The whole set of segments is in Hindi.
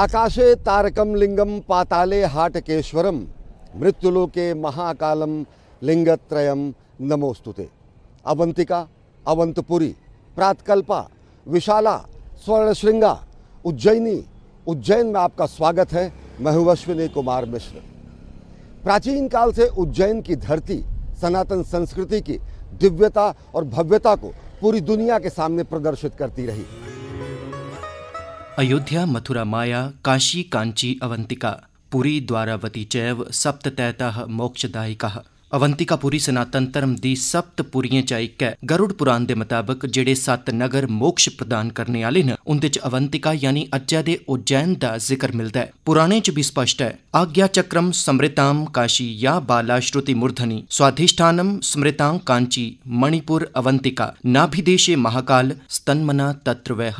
आकाशे तारकम लिंगम पाताले हाटकेश्वरम मृत्युलोके महाकालम लिंगत्रयम नमोस्तुते अवंतिका अवंतपुरी प्रातकल्पा विशाला स्वर्ण श्रृंगा उज्जैनी उज्जैन में आपका स्वागत है मैं हूं अश्विनी कुमार मिश्र प्राचीन काल से उज्जैन की धरती सनातन संस्कृति की दिव्यता और भव्यता को पूरी दुनिया के सामने प्रदर्शित करती रही अयोध्या मथुरा माया काशी कांची अवंतिका पुरी द्वारावती चैव तैता मोक्षदायिका अवंतिकापुरी सनातन धर्म दी सप्त पुरियें चा इक ऐ गरुड़ पुराण दे मताबक जेह्ड़े सत नगर मोक्ष प्रदान करने आह्ले न उंदे च अवंतिका यानी अज्जै दे उज्जैन दा जिक्र मिलदा ऐ पुराणे च बी स्पष्ट ऐ आज्ञा चक्रम स्मृताम काशी या बाला श्रुति मूर्धनी स्वाधिष्ठानम स्मृतां कांची मणिपुर अवंतिका नाभिदेशे महाकाल स्तनमना तत्र वै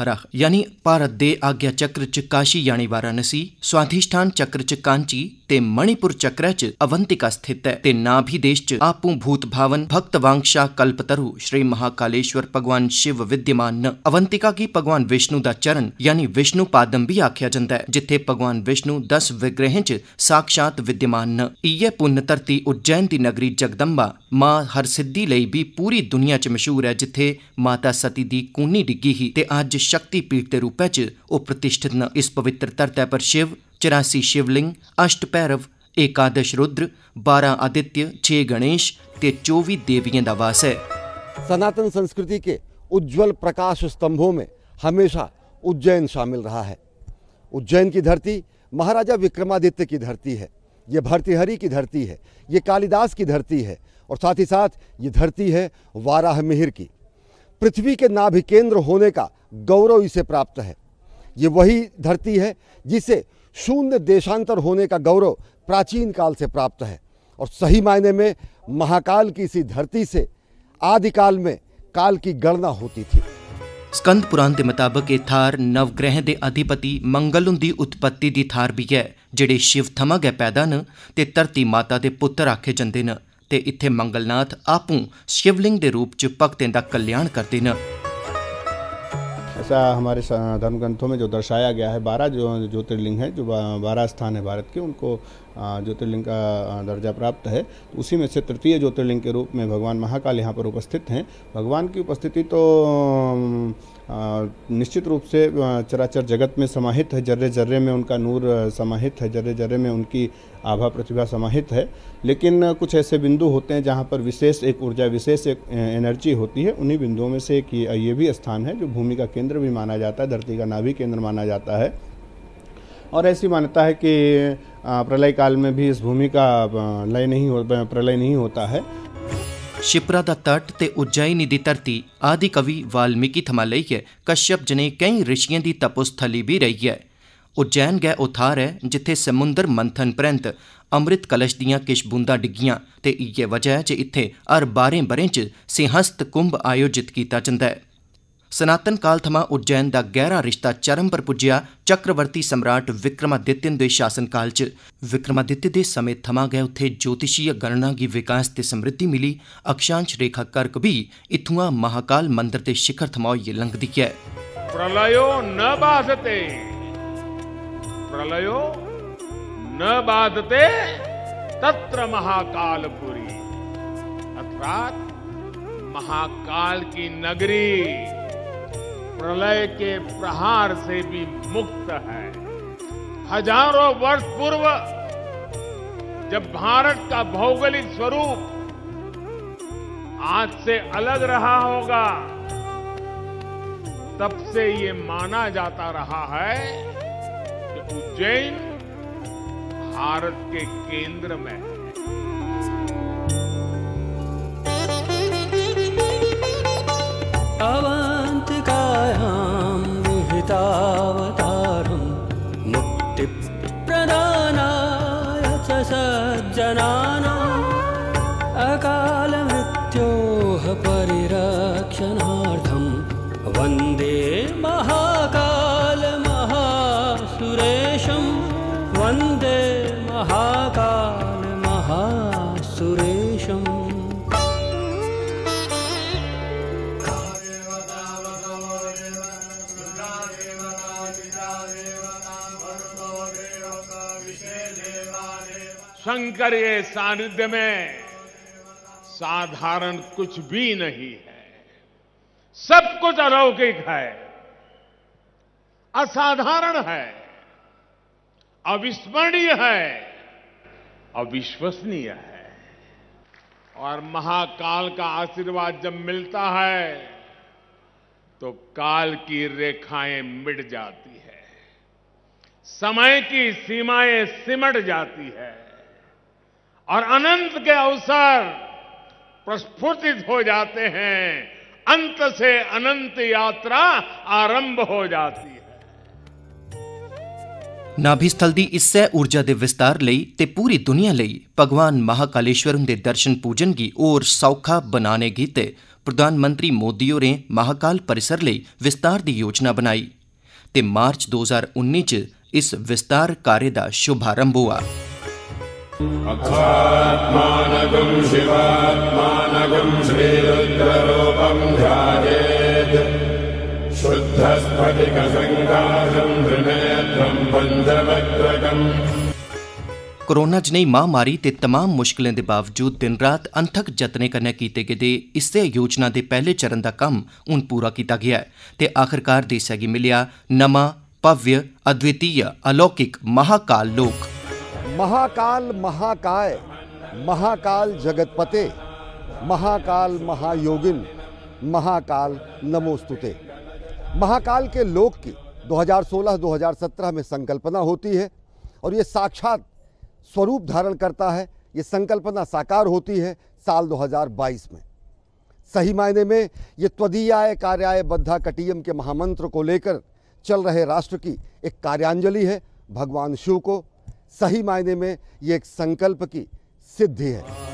यानी भारत दे आज्ञा चक्र च काशी यानी वाराणसी स्वाधिष्ठान चक्र च कांची ਤੇ ਮਣੀਪੁਰ ਚੱਕਰਾ 'ਚ ਅਵੰਤਿਕਾ ਸਥਿਤ ਹੈ ਤੇ ਨਾ ਵੀ ਦੇਸ਼ 'ਚ ਆਪੂ ਭੂਤ ਭਾਵਨ ਭਕਤ ਵਾਂਗਸ਼ਾ ਕਲਪਤਰੂ ਸ਼੍ਰੀ ਮਹਾਕਾਲੇਸ਼ਵਰ ਭਗਵਾਨ ਸ਼ਿਵ ਵਿਦਿਮਾਨ ਅਵੰਤਿਕਾ ਕੀ ਭਗਵਾਨ ਵਿਸ਼ਨੂੰ ਦਾ ਚਰਨ ਯਾਨੀ ਵਿਸ਼ਨੂੰ ਪਾਦਮ ਵੀ ਆਖਿਆ ਜਾਂਦਾ ਹੈ ਜਿੱਥੇ ਭਗਵਾਨ ਵਿਸ਼ਨੂੰ 10 ਵਿਗ੍ਰਹਿ 'ਚ ਸਾਖਸ਼ਾਤ ਵਿਦਿਮਾਨ ਇਹ ਪੁੰਨ ਧਰਤੀ ਉਜੈਨ ਦੀ ਨਗਰੀ ਜਗਦੰਬਾ ਮਾਂ ਹਰ ਸਿੱਧੀ ਲਈ ਵੀ ਪੂਰੀ ਦੁਨੀਆ 'ਚ ਮਸ਼ਹੂਰ ਹੈ ਜਿੱਥੇ ਮਾਤਾ ਸਤੀ ਦੀ ਕੂਨੀ ਡਿੱਗੀ ਹੀ ਤੇ ਅੱਜ ਸ਼ਕਤੀ ਪੀਠ ਦੇ ਰੂਪ 'ਚ ਉਹ ਪ੍ਰਤਿਸ਼ਠਿਤ ਇਸ ਪਵਿੱਤਰ ਧਰਤੀ ਪਰ ਸ਼ਿਵ चौरासी शिवलिंग अष्ट भैरव एकादश रुद्र बारह आदित्य छे गणेश ते चौबी देवियों का वास है सनातन संस्कृति के उज्जवल प्रकाश स्तंभों में हमेशा उज्जैन शामिल रहा है उज्जैन की धरती महाराजा विक्रमादित्य की धरती है ये भर्तृहरि की धरती है ये कालिदास की धरती है और साथ ही साथ ये धरती है वाराह मिहिर की पृथ्वी के नाभिकेंद्र होने का गौरव इसे प्राप्त है ये वही धरती है जिसे शून्य देशांतर होने का गौरव प्राचीन काल से प्राप्त है और सही मायने में महाकाल की इसी धरती से आदिकाल में काल की गणना होती थी स्कंद पुराण के मुताबिक ये थार नवग्रह के अधिपति मंगल की उत्पत्ति की थार भी है जेडे शिव थमां गै पैदा न ते धरती माता के पुत्र आखे जंदे हैं इतने मंगलनाथ आपू शिवलिंग के रूप में भक्तें का कल्याण करते हैं ऐसा हमारे धर्म ग्रंथों में जो दर्शाया गया है बारह जो ज्योतिर्लिंग है जो बारह स्थान है भारत के उनको ज्योतिर्लिंग का दर्जा प्राप्त है तो उसी में से तृतीय ज्योतिर्लिंग के रूप में भगवान महाकाल यहाँ पर उपस्थित हैं भगवान की उपस्थिति तो निश्चित रूप से चराचर जगत में समाहित है जर्रे जर्रे में उनका नूर समाहित है जर्रे जर्रे में उनकी आभा प्रतिभा समाहित है लेकिन कुछ ऐसे बिंदु होते हैं जहाँ पर विशेष एक ऊर्जा विशेष एक एनर्जी होती है उन्हीं बिंदुओं में से एक ये भी स्थान है जो भूमि का केंद्र भी माना जाता है धरती का नाभि केंद्र माना जाता है और ऐसी मान्यता है कि प्रलय काल में भी इस भूमि का लय नहीं हो प्रलय नहीं होता है ਸ਼ਿਪਰਾ ਦਾ ਤਟ ਤੇ ਉਜੈਨੀ ਦੀ ਧਰਤੀ ਆਦਿ ਕਵੀ ਵਾਲਮੀਕੀ ਥਮਾ ਲਈ ਹੈ ਕਸ਼ਯਪ ਜਨੇ ਕਈ ਰਿਸ਼ੀਆਂ ਦੀ ਤਪਸਥਲੀ ਵੀ ਰਹੀ ਹੈ ਉਜੈਨ ਗਏ ਉਥਾਰ ਹੈ ਜਿੱਥੇ ਸਮੁੰਦਰ ਮੰਥਨ ਪ੍ਰੰਤ ਅੰਮ੍ਰਿਤ ਕਲਸ਼ ਦੀਆਂ ਕਿਸ਼ ਬੁੰਦਾ ਡਿੱਗੀਆਂ ਤੇ ਇਹ ਵਜ੍ਹਾ ਹੈ ਜੇ ਇੱਥੇ ਹਰ 12 ਬਰੇ ਚ ਸਿੰਹਸਤ ਕੁੰਭ ਆਯੋਜਿਤ ਕੀਤਾ ਜਾਂਦਾ ਹੈ सनातन काल थमां उज्जैन दा गैहरा रिश्ता चरम पर पुज्जेआ चक्रवर्ती सम्राट विक्रमादित्य हुंदे शासनकाल च विक्रमादित्य दे समें थमां गै उत्थें ज्योतिषीय गणना गी विकास ते समृद्धि मिली अक्षांश रेखा कर्क भी इत्थुआं महाकाल मंदर दे शिखर थमां होइयै लंघदी ऐ प्रलयो न बाधते प्रलयो न बाधते तत्र महाकालपुरी अर्थात महाकाल की नगरी प्रलय के प्रहार से भी मुक्त है हजारों वर्ष पूर्व जब भारत का भौगोलिक स्वरूप आज से अलग रहा होगा तब से ये माना जाता रहा है कि उज्जैन भारत के केंद्र में है शंकर के सानिध्य में साधारण कुछ भी नहीं है सब कुछ अलौकिक है असाधारण है अविस्मरणीय है अविश्वसनीय है और महाकाल का आशीर्वाद जब मिलता है तो काल की रेखाएं मिट जाती है समय की सीमाएं सिमट जाती है और अनंत के अवसर प्रस्फुटित हो जाते हैं अंत से अनंत यात्रा आरंभ हो जाती है नाभिस्थल दी इससे ऊर्जा के विस्तार लई पूरी दुनिया लई भगवान महाकालेश्वर हुंदे दर्शन पूजन की और सौखा बनाने गीते प्रधानमंत्री मोदी होरें महाकाल परिसर लई विस्तार की योजना बनाई ते मार्च 2019 च इस विस्तार कार्य का शुभारंभ हुआ अथात्मानगुं शिवात्मानगुं श्रीरुद्ररूपम् ध्यायेत् शुद्धस्फटिकसङ्काशम् त्रिनेत्रम् पञ्चवक्त्रकम् कोरोना जनेही महामारी ते तमाम मुश्किलें दे बावजूद दिन रात अंथक जतनें कन्नै कीते गेदे इस्सै योजना दे पहले चरण दा कम्म हून पूरा कीता गेआ ऐ ते आखरकार देसै गी मिलेआ नमां भव्य अद्वितीय अलौकिक महाकाल लोक महाकाल महाकाय महाकाल जगतपते महाकाल महायोगिन महाकाल नमोस्तुते महाकाल के लोक की 2016-2017 में संकल्पना होती है और ये साक्षात स्वरूप धारण करता है ये संकल्पना साकार होती है साल 2022 में सही मायने में ये त्वदीयाय कार्याय बद्धा कटियम के महामंत्र को लेकर चल रहे राष्ट्र की एक कार्यांजलि है भगवान शिव को सही मायने में ये एक संकल्प की सिद्धि है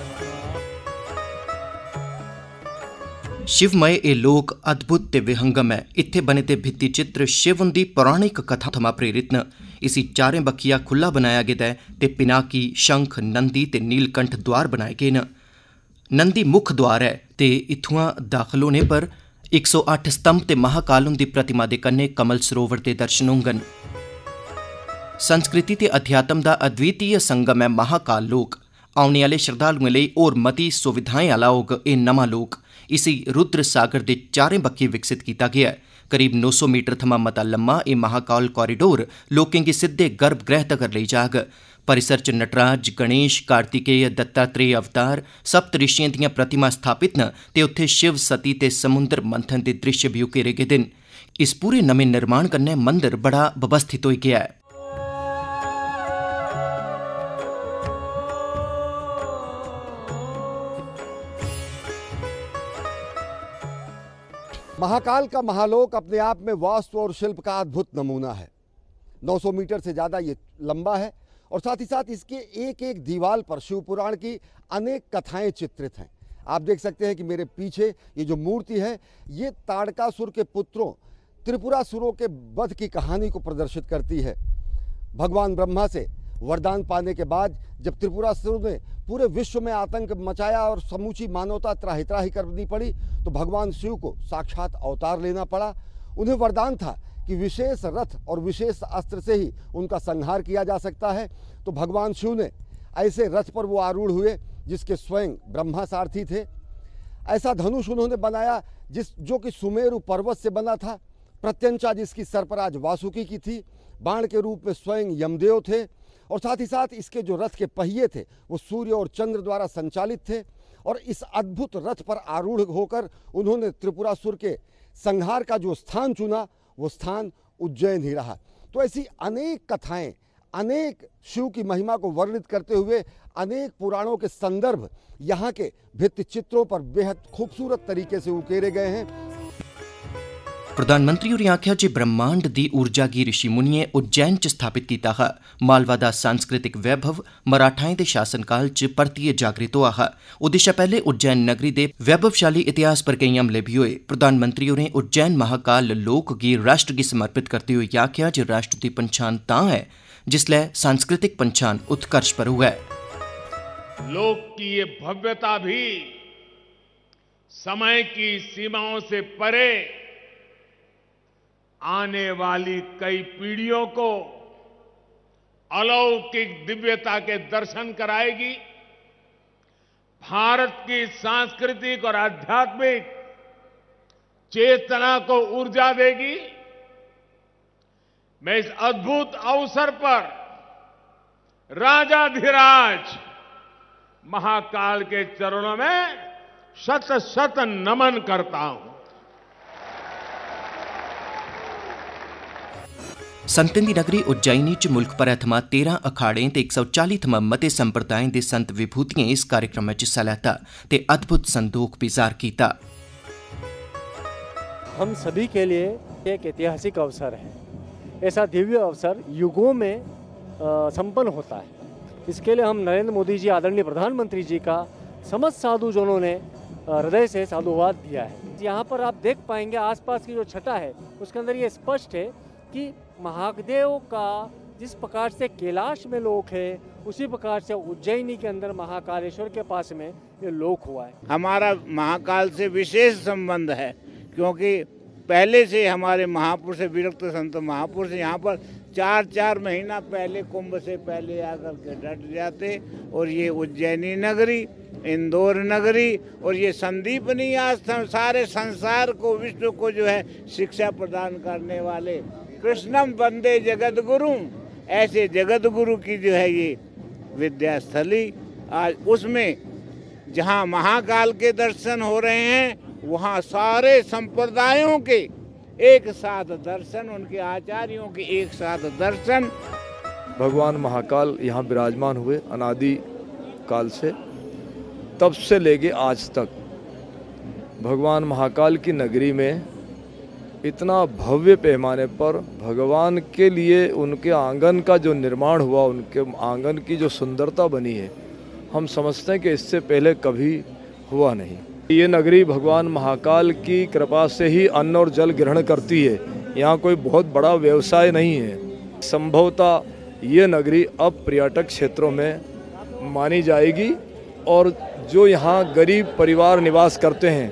शिवमय ए लोक अद्भुत ते विहंगम है इत्थे बने ते भित्ति चित्र शिव दी पौराणिक कथा थमा प्रेरित न इसी चारें बखिया खुला बनाया गया है ते पिनाकी शंख नंदी ते नीलकंठ द्वार बनाए गए न नंदी मुख द्वार है ते इथुआ दाखिल होने पर 108 स्तंभ ते महाकाल हुंदी प्रतिमा दे कन्ने कमल सरोवर के दर्शन होंगे संस्कृति ते अध्यात्म दा अद्वितीय संगम ऐ महाकाल लोक औने आह्ले श्रद्धालुएं लेई होर मती सुविधाएं आह्ला होग एह् नमां लोक इसी रुद्र सागर दे चारें बक्खी विकसित कीता गेआ ऐ करीब 900 मीटर थमां मता लम्मा एह् महाकाल कोरीडोर लोकें गी सिद्दे गर्भगृह तगर लेई जाग परिसर च नटराज गणेश कार्तिकेय दत्तात्रेय अवतार सप्तऋषियें दियां प्रतिमा स्थापित न ते उत्थे शिव सती ते समुंदर मंथन दे दृश्य बी उकेरे गेदे न इस पूरे नमें निर्माण कन्नै मंदर बड़ा व्यवस्थित होई गेआ ऐ महाकाल का महालोक अपने आप में वास्तु और शिल्प का अद्भुत नमूना है 900 मीटर से ज़्यादा ये लंबा है और साथ ही साथ इसके एक एक दीवार पर शिव पुराण की अनेक कथाएं चित्रित हैं आप देख सकते हैं कि मेरे पीछे ये जो मूर्ति है ये ताड़कासुर के पुत्रों त्रिपुरासुरों के वध की कहानी को प्रदर्शित करती है भगवान ब्रह्मा से वरदान पाने के बाद जब त्रिपुरा सुर ने पूरे विश्व में आतंक मचाया और समूची मानवता त्राही त्राही करनी पड़ी तो भगवान शिव को साक्षात अवतार लेना पड़ा उन्हें वरदान था कि विशेष रथ और विशेष अस्त्र से ही उनका संहार किया जा सकता है तो भगवान शिव ने ऐसे रथ पर वो आरूढ़ हुए जिसके स्वयं ब्रह्मा सारथी थे ऐसा धनुष उन्होंने बनाया जिस जो कि सुमेरु पर्वत से बना था प्रत्यंचा जिसकी सरपराज वासुकी की थी बाण के रूप में स्वयं यमदेव थे और साथ ही साथ इसके जो रथ के पहिए थे वो सूर्य और चंद्र द्वारा संचालित थे और इस अद्भुत रथ पर आरूढ़ होकर उन्होंने त्रिपुरासुर के संहार का जो स्थान चुना वो स्थान उज्जैन ही रहा तो ऐसी अनेक कथाएं अनेक शिव की महिमा को वर्णित करते हुए अनेक पुराणों के संदर्भ यहाँ के भित्ति चित्रों पर बेहद खूबसूरत तरीके से उकेरे गए हैं प्रधानमंत्री होरें आखेआ जे ब्रह्मांड दी ऊर्जा गी ऋषि मुनिए उज्जैन च स्थापित कीता हा मालवा दा सांस्कृतिक वैभव मराठाएं दे शासनकाल च परतियै जागृत होआ हा ओह्दे शा पैह्ले उज्जैन नगरी दे वैभवशाली इतिहास पर कई हमले बी होए प्रधानमंत्री होरें उज्जैन महाकाल लोक गी राष्ट्र गी समर्पित करदे होई आखेआ जे राष्ट्र दी पन्छान तां ऐ जिसलै सांस्कृतिक पन्छान उत्कर्ष पर हुआ है लोक की ये भव्यता भी समय की सीमाओं से परे आने वाली कई पीढ़ियों को अलौकिक दिव्यता के दर्शन कराएगी भारत की सांस्कृतिक और आध्यात्मिक चेतना को ऊर्जा देगी मैं इस अद्भुत अवसर पर राजाधिराज महाकाल के चरणों में शत शत नमन करता हूं संतें की नगरी उज्जैनी च मुल्ख भरै थमां तेरह अखाड़ें ते चाली थमां मते संप्रदायें दे संत विभूतियें इस कार्यक्रम च हिस्सा लैता ते अद्भुत संदोख भी जाहिर कीता हम सभी के लिए एक ऐतिहासिक अवसर है ऐसा दिव्य अवसर युगों में संपन्न होता है इसके लिए हम नरेंद्र मोदी जी आदरणीय प्रधानमंत्री जी का समझ साधु जनों ने हृदय से साधुवाद दिया है यहाँ पर आप देख पाएंगे आसपास की जो छटा है उसके अंदर ये स्पष्ट है कि महादेव का जिस प्रकार से कैलाश में लोक है उसी प्रकार से उज्जैनी के अंदर महाकालेश्वर के पास में ये लोक हुआ है हमारा महाकाल से विशेष संबंध है क्योंकि पहले से हमारे महापुरुष विरक्त संत महापुरुष यहाँ पर चार चार महीना पहले कुंभ से पहले आकर के डट जाते और ये उज्जैनी नगरी इंदौर नगरी और ये संदीपनी आश्रम सारे संसार को विश्व को जो है शिक्षा प्रदान करने वाले कृष्णम बंदे जगत गुरु ऐसे जगत गुरु की जो है ये विद्यास्थली आज उसमें जहाँ महाकाल के दर्शन हो रहे हैं वहाँ सारे संप्रदायों के एक साथ दर्शन उनके आचार्यों के एक साथ दर्शन भगवान महाकाल यहाँ विराजमान हुए अनादि काल से तब से लेके आज तक भगवान महाकाल की नगरी में इतना भव्य पैमाने पर भगवान के लिए उनके आंगन का जो निर्माण हुआ उनके आंगन की जो सुंदरता बनी है हम समझते हैं कि इससे पहले कभी हुआ नहीं ये नगरी भगवान महाकाल की कृपा से ही अन्न और जल ग्रहण करती है यहाँ कोई बहुत बड़ा व्यवसाय नहीं है संभवतः ये नगरी अब पर्यटक क्षेत्रों में मानी जाएगी और जो यहाँ गरीब परिवार निवास करते हैं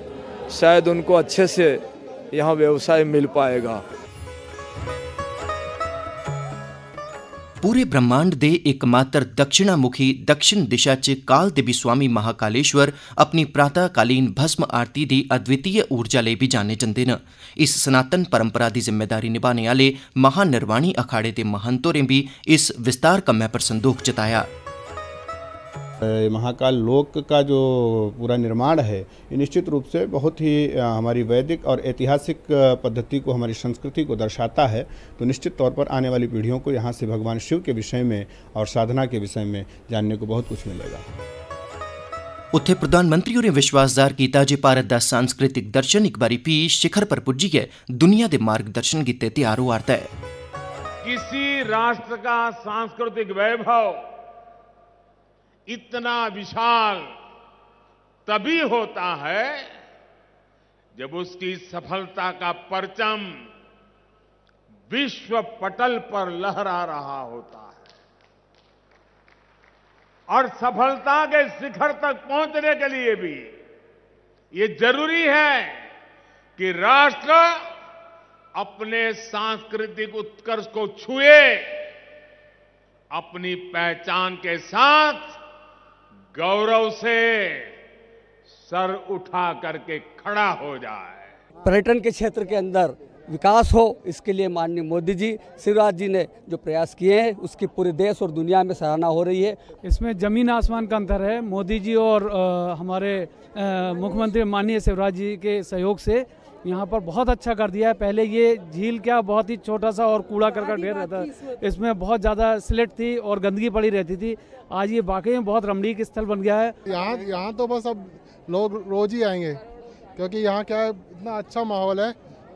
शायद उनको अच्छे से यहाँ व्यवसाय मिल पाएगा पूरे ब्रह्मांड के एकमात्र दक्षिणामुखी दक्षिण दिशा च काल देवी स्वामी महाकालेश्वर अपनी प्रातःकालीन भस्म आरती की अद्वितीय ऊर्जा लेई भी जाने जंदे हैं इस सनातन परंपरा की जिम्मेदारी निभाने आले महानिर्वाणी अखाड़े के महंत होरें भी इस विस्तार कम्मै पर संदोख जताया महाकाल लोक का जो पूरा निर्माण है निश्चित रूप से बहुत ही हमारी वैदिक और ऐतिहासिक पद्धति को हमारी संस्कृति को दर्शाता है तो निश्चित तौर पर आने वाली पीढ़ियों को यहाँ से भगवान शिव के विषय में और साधना के विषय में जानने को बहुत कुछ मिलेगा उत्थे प्रधानमंत्री होरें विश्वास जाहिर कीता जे भारत दा सांस्कृतिक दर्शन इक बारी फ्ही शिखर पर पुज्जियै दुनिया दे मार्गदर्शन गित्ते तैयार होआ'रदा ऐ किसी राष्ट्र का सांस्कृतिक वैभव इतना विशाल तभी होता है जब उसकी सफलता का परचम विश्व पटल पर लहरा रहा होता है और सफलता के शिखर तक पहुंचने के लिए भी ये जरूरी है कि राष्ट्र अपने सांस्कृतिक उत्कर्ष को छुए अपनी पहचान के साथ गौरव से सर उठा करके खड़ा हो जाए पर्यटन के क्षेत्र के अंदर विकास हो इसके लिए माननीय मोदी जी शिवराज जी ने जो प्रयास किए हैं उसकी पूरे देश और दुनिया में सराहना हो रही है इसमें ज़मीन आसमान का अंतर है मोदी जी और आ, हमारे मुख्यमंत्री माननीय शिवराज जी के सहयोग से यहाँ पर बहुत अच्छा कर दिया है पहले ये झील क्या बहुत ही छोटा सा और कूड़ा करकट ढेर रहता था इसमें बहुत ज़्यादा स्लेट थी और गंदगी पड़ी रहती थी आज ये वाकई में बहुत रमणीक स्थल बन गया है यहाँ यहाँ तो बस अब लोग रोज ही आएंगे क्योंकि यहाँ क्या है इतना अच्छा माहौल है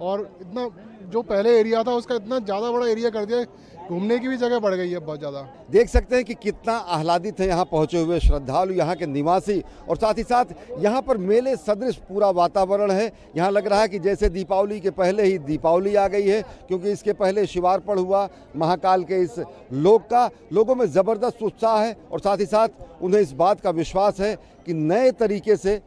और इतना जो पहले एरिया था उसका इतना ज़्यादा बड़ा एरिया कर दिया घूमने की भी जगह बढ़ गई है बहुत ज़्यादा देख सकते हैं कि कितना आह्लादित है यहाँ पहुँचे हुए श्रद्धालु यहाँ के निवासी और साथ ही साथ यहाँ पर मेले सदृश पूरा वातावरण है यहाँ लग रहा है कि जैसे दीपावली के पहले ही दीपावली आ गई है क्योंकि इसके पहले शिवार्पण हुआ महाकाल के इस लोक का लोगों में ज़बरदस्त उत्साह है और साथ ही साथ उन्हें इस बात का विश्वास है कि नए तरीके से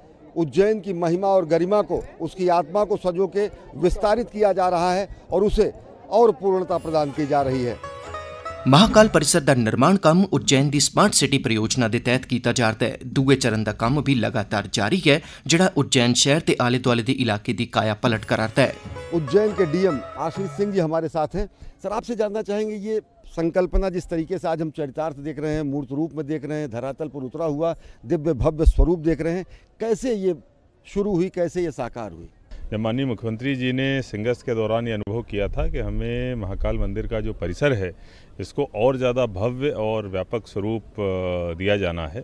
उज्जैन की महिमा और गरिमा को उसकी आत्मा को सजो के विस्तारित किया जा रहा है और उसे और पूर्णता प्रदान की जा रही है महाकाल परिसर का निर्माण काम उज्जैन की स्मार्ट सिटी परियोजना के तहत किया जा रहा है दुए चरण का काम भी लगातार जारी है ਜਿਹੜਾ उज्जैन शहर के आले दुआले के इलाके की काया पलट कराता है उज्जैन के डीएम आशीष सिंह जी हमारे साथ हैं सर आपसे जानना चाहेंगे ये संकल्पना जिस तरीके से आज हम चरितार्थ देख रहे हैं मूर्त रूप में देख रहे हैं धरातल पर उतरा हुआ दिव्य भव्य स्वरूप देख रहे हैं कैसे ये शुरू हुई कैसे ये साकार हुई जब माननीय मुख्यमंत्री जी ने सिंगस के दौरान ये अनुभव किया था कि हमें महाकाल मंदिर का जो परिसर है इसको और ज़्यादा भव्य और व्यापक स्वरूप दिया जाना है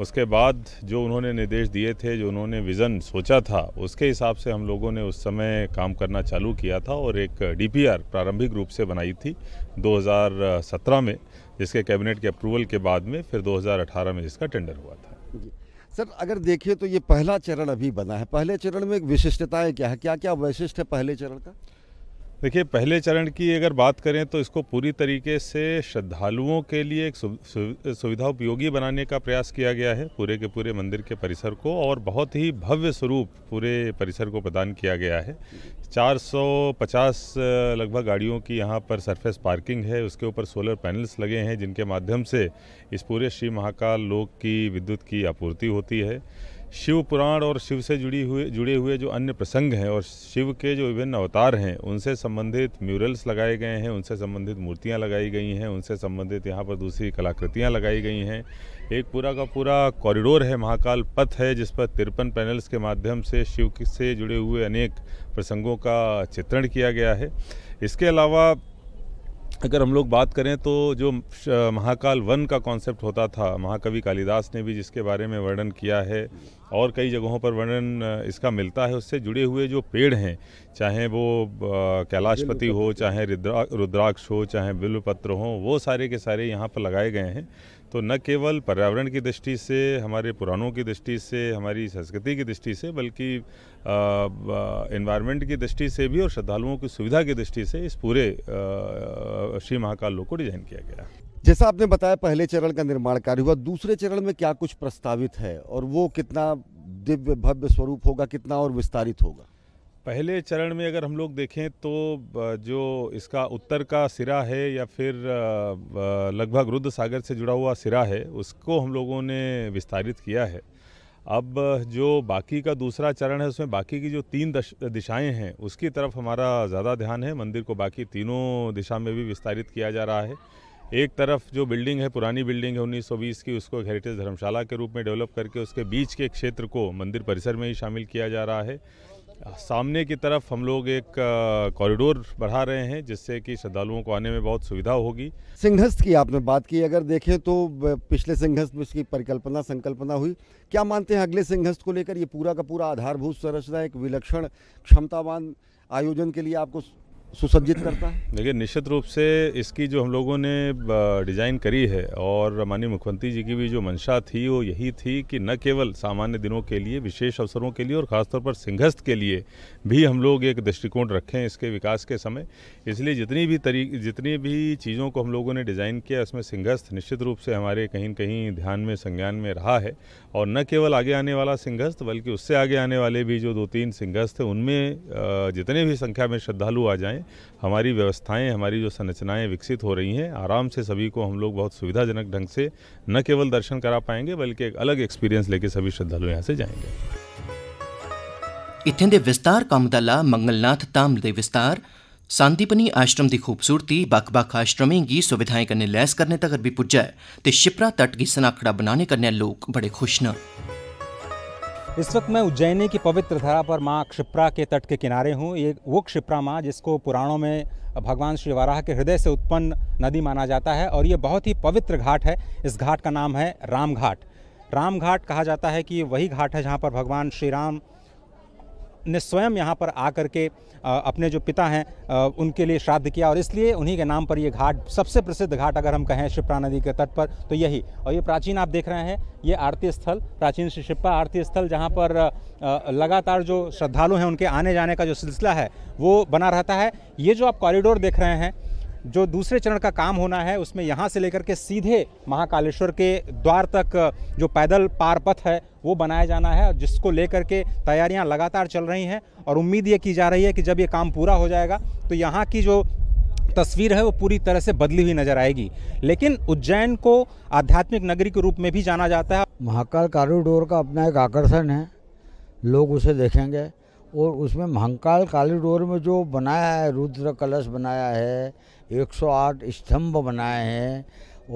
उसके बाद जो उन्होंने निर्देश दिए थे जो उन्होंने विज़न सोचा था उसके हिसाब से हम लोगों ने उस समय काम करना चालू किया था और एक डीपीआर प्रारंभिक रूप से बनाई थी 2017 में जिसके कैबिनेट के अप्रूवल के बाद में फिर 2018 में इसका टेंडर हुआ था सर अगर देखिए तो ये पहला चरण अभी बना है पहले चरण में विशिष्टताएं क्या है क्या क्या वैशिष्ट है पहले चरण का देखिए पहले चरण की अगर बात करें तो इसको पूरी तरीके से श्रद्धालुओं के लिए एक सुविधा उपयोगी बनाने का प्रयास किया गया है पूरे के पूरे मंदिर के परिसर को और बहुत ही भव्य स्वरूप पूरे परिसर को प्रदान किया गया है 450 लगभग गाड़ियों की यहाँ पर सरफेस पार्किंग है उसके ऊपर सोलर पैनल्स लगे हैं जिनके माध्यम से इस पूरे श्री महाकाल लोक की विद्युत की आपूर्ति होती है शिव पुराण और शिव से जुड़ी हुए जुड़े हुए जो अन्य प्रसंग हैं और शिव के जो विभिन्न अवतार हैं उनसे संबंधित म्यूरल्स लगाए गए हैं उनसे संबंधित मूर्तियां लगाई गई हैं उनसे संबंधित यहाँ पर दूसरी कलाकृतियां लगाई गई हैं एक पूरा का पूरा कॉरिडोर है महाकाल पथ है जिस पर तिरपन पैनल्स के माध्यम से शिव से जुड़े हुए अनेक प्रसंगों का चित्रण किया गया है इसके अलावा अगर हम लोग बात करें तो जो महाकाल वन का कॉन्सेप्ट होता था महाकवि कालिदास ने भी जिसके बारे में वर्णन किया है और कई जगहों पर वर्णन इसका मिलता है उससे जुड़े हुए जो पेड़ हैं चाहे वो कैलाशपति हो चाहे रुद्रा रुद्राक्ष हो चाहे बिल्वपत्र हो वो सारे के सारे यहाँ पर लगाए गए हैं तो न केवल पर्यावरण की दृष्टि से हमारे पुराणों की दृष्टि से हमारी संस्कृति की दृष्टि से बल्कि इन्वायरमेंट की दृष्टि से भी और श्रद्धालुओं की सुविधा की दृष्टि से इस पूरे श्री महाकाल लोक को डिज़ाइन किया गया जैसा आपने बताया पहले चरण का निर्माण कार्य हुआ दूसरे चरण में क्या कुछ प्रस्तावित है और वो कितना दिव्य भव्य स्वरूप होगा कितना और विस्तारित होगा पहले चरण में अगर हम लोग देखें तो जो इसका उत्तर का सिरा है या फिर लगभग रुद्र सागर से जुड़ा हुआ सिरा है उसको हम लोगों ने विस्तारित किया है अब जो बाकी का दूसरा चरण है उसमें बाकी की जो तीन दिशाएं हैं उसकी तरफ हमारा ज़्यादा ध्यान है मंदिर को बाकी तीनों दिशा में भी विस्तारित किया जा रहा है एक तरफ जो बिल्डिंग है पुरानी बिल्डिंग है 1920 की उसको हेरिटेज धर्मशाला के रूप में डेवलप करके उसके बीच के क्षेत्र को मंदिर परिसर में ही शामिल किया जा रहा है सामने की तरफ हम लोग एक कॉरिडोर बढ़ा रहे हैं जिससे कि श्रद्धालुओं को आने में बहुत सुविधा होगी सिंहस्थ की आपने बात की अगर देखें तो पिछले सिंहस्थ में उसकी परिकल्पना संकल्पना हुई क्या मानते हैं अगले सिंहस्थ को लेकर ये पूरा का पूरा आधारभूत संरचना एक विलक्षण क्षमतावान आयोजन के लिए आपको सुसज्जित करता है देखिए निश्चित रूप से इसकी जो हम लोगों ने डिज़ाइन करी है और माननीय मुख्यमंत्री जी की भी जो मंशा थी वो यही थी कि न केवल सामान्य दिनों के लिए विशेष अवसरों के लिए और ख़ासतौर पर सिंहस्थ के लिए भी हम लोग एक दृष्टिकोण रखें इसके विकास के समय इसलिए जितनी भी तरी जितनी भी चीज़ों को हम लोगों ने डिज़ाइन किया उसमें सिंहस्थ निश्चित रूप से हमारे कहीं कहीं ध्यान में संज्ञान में रहा है और न केवल आगे आने वाला सिंहस्थ बल्कि उससे आगे आने वाले भी जो दो तीन सिंहस्थ हैं उनमें जितने भी संख्या में श्रद्धालु आ जाएँ है हमारी व्यवस्थाएं हमारी जो संरचनाएं विकसित हो रही हैं आराम से सभी को हम लोग बहुत सुविधाजनक ढंग से न केवल दर्शन करा पाएंगे बल्कि एक अलग एक्सपीरियंस लेके सभी श्रद्धालु यहाँ से जाएंगे इतने दे विस्तार काम दला मंगलनाथ धाम दे विस्तार सांदीपनी आश्रम की खूबसूरती बख बख आश्रमें की सुविधाएं कन्नै लैस करने तगर भी पुज्जा है ते शिप्रा तट की सनाखड़ा बनाने कन्ने लोग बड़े खुश न इस वक्त मैं उज्जैनी की पवित्र धरा पर माँ क्षिप्रा के तट के किनारे हूँ ये वो क्षिप्रा माँ जिसको पुराणों में भगवान श्री वाराह के हृदय से उत्पन्न नदी माना जाता है और ये बहुत ही पवित्र घाट है इस घाट का नाम है राम घाट राम घाट कहा जाता है कि वही घाट है जहाँ पर भगवान श्री राम ने स्वयं यहाँ पर आ करके अपने जो पिता हैं उनके लिए श्राद्ध किया और इसलिए उन्हीं के नाम पर ये घाट सबसे प्रसिद्ध घाट अगर हम कहें शिप्रा नदी के तट पर तो यही और ये प्राचीन आप देख रहे हैं ये आरती स्थल प्राचीन श्री शिप्पा आरती स्थल जहाँ पर लगातार जो श्रद्धालु हैं उनके आने जाने का जो सिलसिला है वो बना रहता है ये जो आप कॉरिडोर देख रहे हैं जो दूसरे चरण का काम होना है उसमें यहाँ से लेकर के सीधे महाकालेश्वर के द्वार तक जो पैदल पार पथ है वो बनाया जाना है जिसको लेकर के तैयारियां लगातार चल रही हैं और उम्मीद ये की जा रही है कि जब ये काम पूरा हो जाएगा तो यहाँ की जो तस्वीर है वो पूरी तरह से बदली हुई नजर आएगी लेकिन उज्जैन को आध्यात्मिक नगरी के रूप में भी जाना जाता है महाकाल कॉरिडोर का अपना एक आकर्षण है लोग उसे देखेंगे और उसमें महाकाल कॉरिडोर में जो बनाया है रुद्र कलश बनाया है 108 स्तंभ बनाए हैं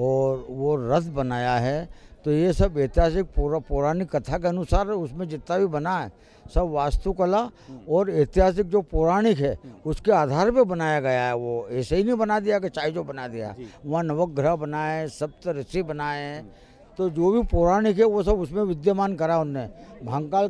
और वो रथ बनाया है तो ये सब ऐतिहासिक पूरा पौराणिक कथा के अनुसार उसमें जितना भी बना है सब वास्तुकला हम्म। और ऐतिहासिक जो पौराणिक है हम्म। उसके आधार पे बनाया गया है वो ऐसे ही नहीं बना दिया कि चाहे जो बना दिया वहाँ नवग्रह बनाए सप्त ऋषि बनाए हम्म। तो जो भी पौराणिक है वो सब उसमें विद्यमान करा उनने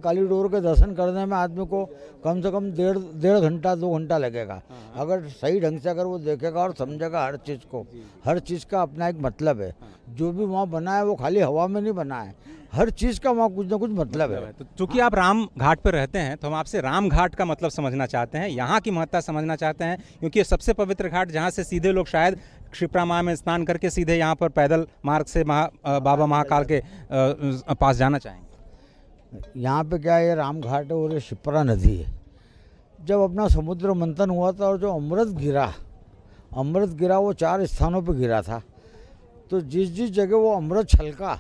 काली डोर के दर्शन करने में आदमी को कम से कम डेढ़ डेढ़ घंटा दो घंटा लगेगा हाँ। अगर सही ढंग से अगर वो देखेगा और समझेगा हर चीज़ को हर चीज़ का अपना एक मतलब है जो भी वहाँ बना है वो खाली हवा में नहीं बना है हर चीज़ का वहाँ कुछ ना कुछ मतलब, मतलब है तो चूंकि आप राम घाट पर रहते हैं तो हम आपसे राम घाट का मतलब समझना चाहते हैं यहाँ की महत्ता समझना चाहते हैं क्योंकि ये सबसे पवित्र घाट जहाँ से सीधे लोग शायद क्षिप्रा माँ में स्नान करके सीधे यहाँ पर पैदल मार्ग से महा हाँ, बाबा महाकाल के पास जाना चाहेंगे यहाँ पे क्या है राम घाट है और ये क्षिप्रा नदी है जब अपना समुद्र मंथन हुआ था और जो अमृत गिरा अमृत गिरा वो चार स्थानों पर गिरा था तो जिस जिस जगह वो अमृत छलका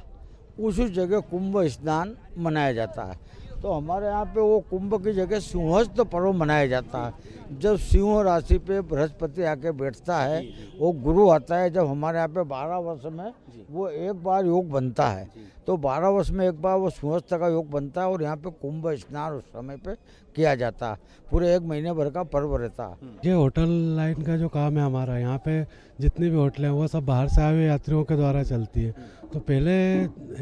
उस जगह कुंभ स्नान मनाया जाता है तो हमारे यहाँ पे वो कुंभ की जगह सिंहस्थ पर्व मनाया जाता है जब सिंह राशि पे बृहस्पति आके बैठता है वो गुरु आता है जब हमारे यहाँ पे बारह वर्ष में वो एक बार योग बनता है तो बारह वर्ष में एक बार वो सिंहस्त का योग बनता है और यहाँ पे कुंभ स्नान उस समय पे किया जाता है पूरे एक महीने भर का पर्व रहता है हम्म। ये होटल लाइन का जो काम है हमारा यहाँ पे जितनी भी होटल हैं वो सब बाहर से आए हुए यात्रियों के द्वारा चलती है हम्म। तो पहले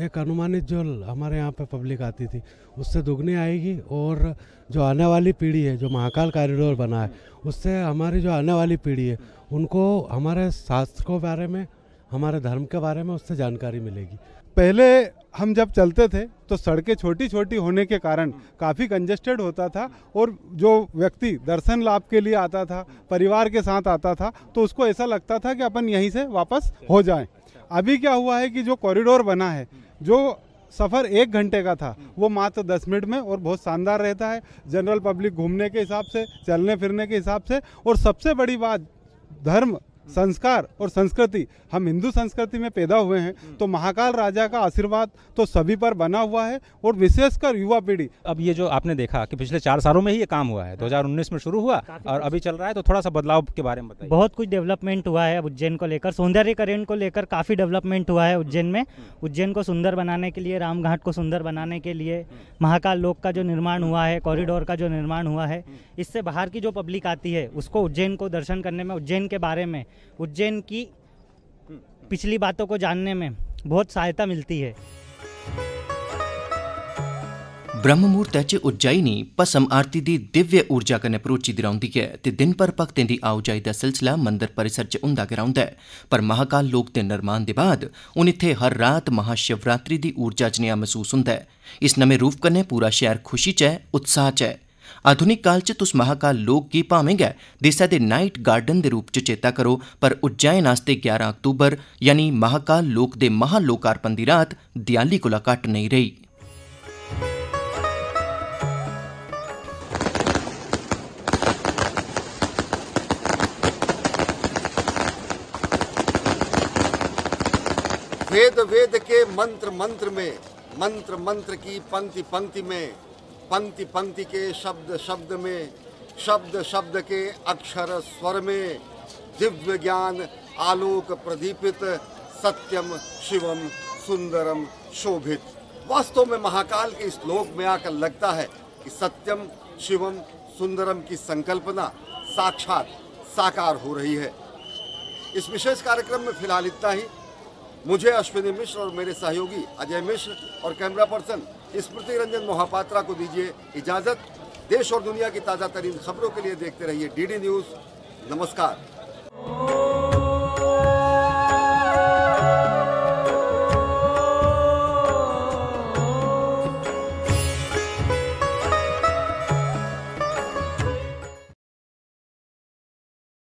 एक अनुमानित जो हमारे यहाँ पे पब्लिक आती थी उससे दुगने आएगी और जो आने वाली पीढ़ी है जो महाकाल कॉरिडोर बना है उससे हमारी जो आने वाली पीढ़ी है उनको हमारे शास्त्र के बारे में हमारे धर्म के बारे में उससे जानकारी मिलेगी पहले हम जब चलते थे तो सड़कें छोटी छोटी होने के कारण काफ़ी कंजस्टेड होता था और जो व्यक्ति दर्शन लाभ के लिए आता था परिवार के साथ आता था तो उसको ऐसा लगता था कि अपन यहीं से वापस हो जाएं। अभी क्या हुआ है कि जो कॉरिडोर बना है जो सफ़र एक घंटे का था वो मात्र दस मिनट में और बहुत शानदार रहता है जनरल पब्लिक घूमने के हिसाब से चलने फिरने के हिसाब से और सबसे बड़ी बात धर्म संस्कार और संस्कृति हम हिंदू संस्कृति में पैदा हुए हैं हम्म। तो महाकाल राजा का आशीर्वाद तो सभी पर बना हुआ है और विशेषकर युवा पीढ़ी अब ये जो आपने देखा कि पिछले चार सालों में ही ये काम हुआ है 2019 हाँ। में शुरू हुआ और अभी चल रहा है तो थोड़ा सा बदलाव के बारे में बताइए बहुत कुछ डेवलपमेंट हुआ है उज्जैन को लेकर सौंदर्यकरण को लेकर काफ़ी डेवलपमेंट हुआ है उज्जैन हम्म। में उज्जैन को सुंदर बनाने के लिए रामघाट को सुंदर बनाने के लिए हम्म। महाकाल लोक का जो निर्माण हुआ है कॉरिडोर का जो निर्माण हुआ है इससे बाहर की जो पब्लिक आती है उसको उज्जैन को दर्शन करने में उज्जैन के बारे में उज्जैन की पिछली बातों को जानने में बहुत सहायता मिलती है च उज्जैनी भसम आरती दी दिव्य ऊर्जा कन्नै भरोची दी रौंह्दी ऐ ते दिन भर भक्तें दी आओजाई दा सिलसिला मंदर परिसर च हुंदा गै रौंह्दा ऐ पर महाकाल लोक दे निर्माण दे बाद हून इत्थे हर रात महाशिवरात्रि दी ऊर्जा जनेहा महसूस हुंदा ऐ इस नमें रूप कन्नै पूरा शहर खुशी च ऐ उत्साह च ऐ आधुनिक काल च तुस महाकाल लोक गी भामें गै देसै दे नाइट गार्डन दे रूप च चेता करो पर उज्जैन आस्तै 11 अक्तूबर यानी महाकाल लोक दे महालोकार्पण दी रात दयाली कोला घट्ट नेईं रेही वेद वेद के मंत्र मंत्र में मंत्र मंत्र की पंक्ति पंक्ति में पंक्ति पंक्ति के शब्द शब्द में शब्द शब्द के अक्षर स्वर में दिव्य ज्ञान आलोक प्रदीपित सत्यम शिवम सुंदरम शोभित वास्तव में महाकाल के श्लोक में आकर लगता है कि सत्यम शिवम सुंदरम की संकल्पना साक्षात साकार हो रही है इस विशेष कार्यक्रम में फिलहाल इतना ही मुझे अश्विनी मिश्र और मेरे सहयोगी अजय मिश्र और कैमरा पर्सन स्मृति रंजन मोहापात्रा को दीजिए इजाज़त देश और दुनिया की ताज़ा तरीन खबरों के लिए देखते रहिए डी न्यूज़ नमस्कार